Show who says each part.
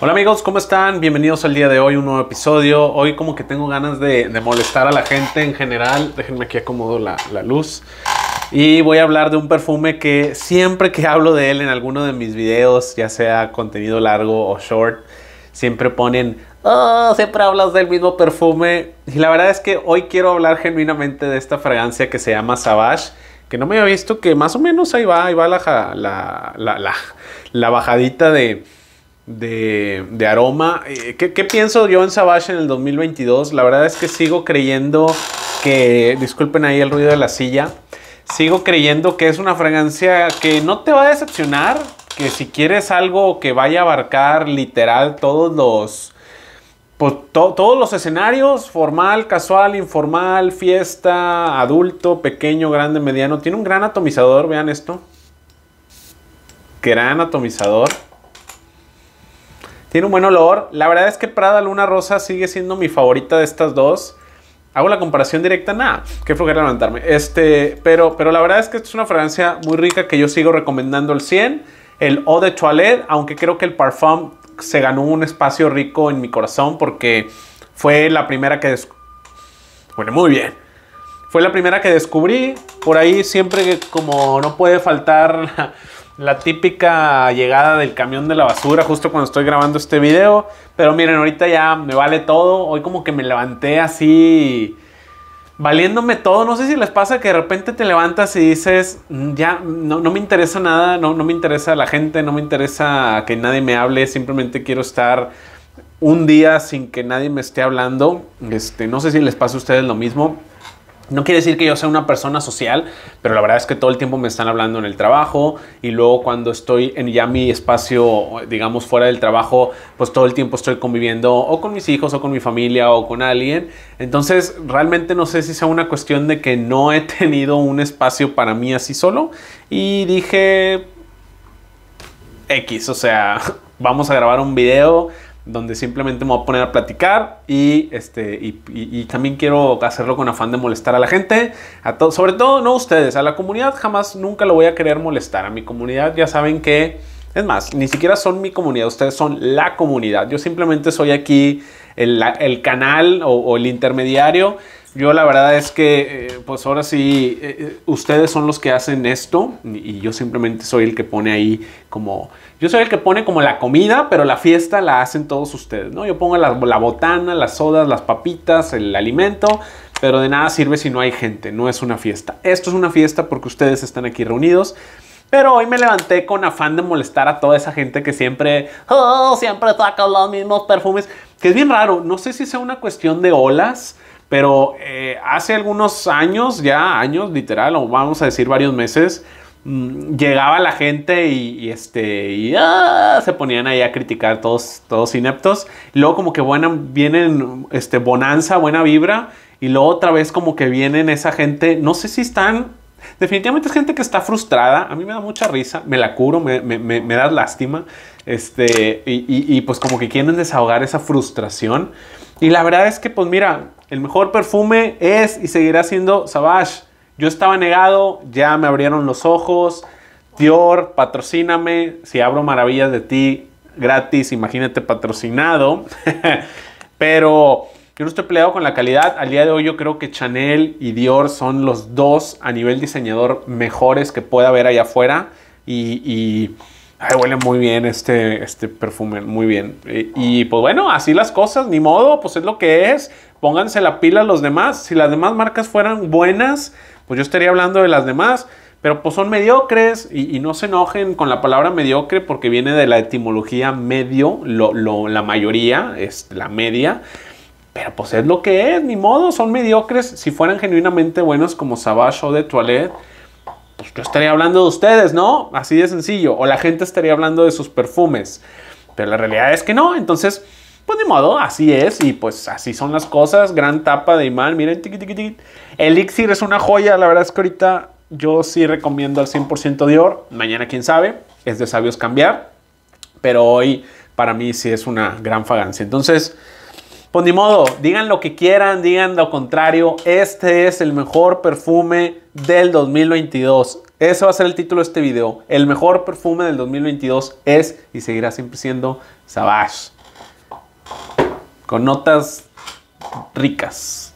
Speaker 1: Hola amigos, ¿cómo están? Bienvenidos al día de hoy, un nuevo episodio. Hoy como que tengo ganas de, molestar a la gente en general. Déjenme aquí acomodo la, luz. Y voy a hablar de un perfume que siempre que hablo de él en alguno de mis videos, ya sea contenido largo o short, siempre ponen, oh, siempre hablas del mismo perfume. Y la verdad es que hoy quiero hablar genuinamente de esta fragancia que se llama Savage que no me había visto, que más o menos ahí va, ahí va la bajadita de, de, aroma. Eh, ¿Qué, pienso yo en Savage en el 2022? La verdad es que sigo creyendo que, disculpen ahí el ruido de la silla, sigo creyendo que es una fragancia que no te va a decepcionar, que si quieres algo que vaya a abarcar literal todos los... Pues, todos los escenarios, formal, casual, informal, fiesta, adulto, pequeño, grande, mediano. Tiene un gran atomizador, vean esto. Gran atomizador. Tiene un buen olor. La verdad es que Prada Luna Rosa sigue siendo mi favorita de estas dos. Hago la comparación directa, nada, qué flojera levantarme. Este, pero, pero la verdad es que esta es una fragancia muy rica que yo sigo recomendando el 100. El Eau de Toilette, aunque creo que el Parfum se ganó un espacio rico en mi corazón porque fue la primera que Bueno, muy bien. Fue la primera que descubrí. Por ahí siempre que como no puede faltar la típica llegada del camión de la basura justo cuando estoy grabando este video. Pero miren, ahorita ya me vale todo. Hoy como que me levanté así valiéndome todo. No sé si les pasa que de repente te levantas y dices, mm, ya no, me interesa nada, no, no me interesa la gente, no me interesa que nadie me hable, simplemente quiero estar un día sin que nadie me esté hablando. Este, no sé si les pasa a ustedes lo mismo. No quiere decir que yo sea una persona social, pero la verdad es que todo el tiempo me están hablando en el trabajo y luego cuando estoy en ya mi espacio, digamos, fuera del trabajo, pues todo el tiempo estoy conviviendo o con mis hijos o con mi familia o con alguien. Entonces, realmente no sé si sea una cuestión de que no he tenido un espacio para mí así solo y dije X, o sea, vamos a grabar un video, donde simplemente me voy a poner a platicar y, este, y, también quiero hacerlo con afán de molestar a la gente, a sobre todo no ustedes, a la comunidad jamás nunca lo voy a querer molestar, a mi comunidad ya saben que, es más, ni siquiera son mi comunidad, ustedes son la comunidad, yo simplemente soy aquí el, el canal o el intermediario yo la verdad es que, eh, pues ahora sí, eh, eh, ustedes son los que hacen esto y yo simplemente soy el que pone ahí como, yo soy el que pone como la comida, pero la fiesta la hacen todos ustedes, ¿no? Yo pongo la, botana, las sodas, las papitas, el alimento, pero de nada sirve si no hay gente, no es una fiesta. Esto es una fiesta porque ustedes están aquí reunidos. Pero hoy me levanté con afán de molestar a toda esa gente que siempre, oh, siempre saca los mismos perfumes. Que es bien raro, no sé si sea una cuestión de olas pero eh, hace algunos años, ya años literal, o vamos a decir varios meses, mm, llegaba la gente y, este, ah, se ponían ahí a criticar todos, todos ineptos. Luego como que buena, vienen este, bonanza, buena vibra. Y luego otra vez como que vienen esa gente, no sé si están Definitivamente es gente que está frustrada. A mí me da mucha risa, me la curo, me, da lástima. Este, y, y, pues como que quieren desahogar esa frustración. Y la verdad es que, pues mira, el mejor perfume es y seguirá siendo Savage. Yo estaba negado, ya me abrieron los ojos. Dior, patrocíname. Si abro maravillas de ti gratis, imagínate patrocinado. Pero yo no estoy peleado con la calidad. Al día de hoy yo creo que Chanel y Dior son los dos a nivel diseñador mejores que pueda haber allá afuera. Y, huele muy bien este, este perfume, muy bien. Eh, y, pues bueno, así las cosas, ni modo, pues es lo que es. Pónganse la pila los demás. Si las demás marcas fueran buenas, pues yo estaría hablando de las demás. Pero pues son mediocres y, no se enojen con la palabra mediocre porque viene de la etimología medio, la mayoría es la media. Pero pues es lo que es, ni modo, son mediocres. Si fueran genuinamente buenos como Savage o de Toilette, pues yo estaría hablando de ustedes, ¿no? Así de sencillo. O la gente estaría hablando de sus perfumes. Pero la realidad es que no. Entonces, pues ni modo, así es y pues así son las cosas. Gran tapa de imán, miren. Tiqui, tiqui, tiqui. Elixir es una joya, la verdad es que ahorita yo sí recomiendo al 100% Dior. Mañana quién sabe, es de sabios cambiar. Pero hoy para mí sí es una gran fagancia. Entonces, pues ni modo, digan lo que quieran, digan lo contrario. Este es el mejor perfume del 2022. Ese va a ser el título de este video. El mejor perfume del 2022 es y seguirá siempre siendo Savage con notas ricas.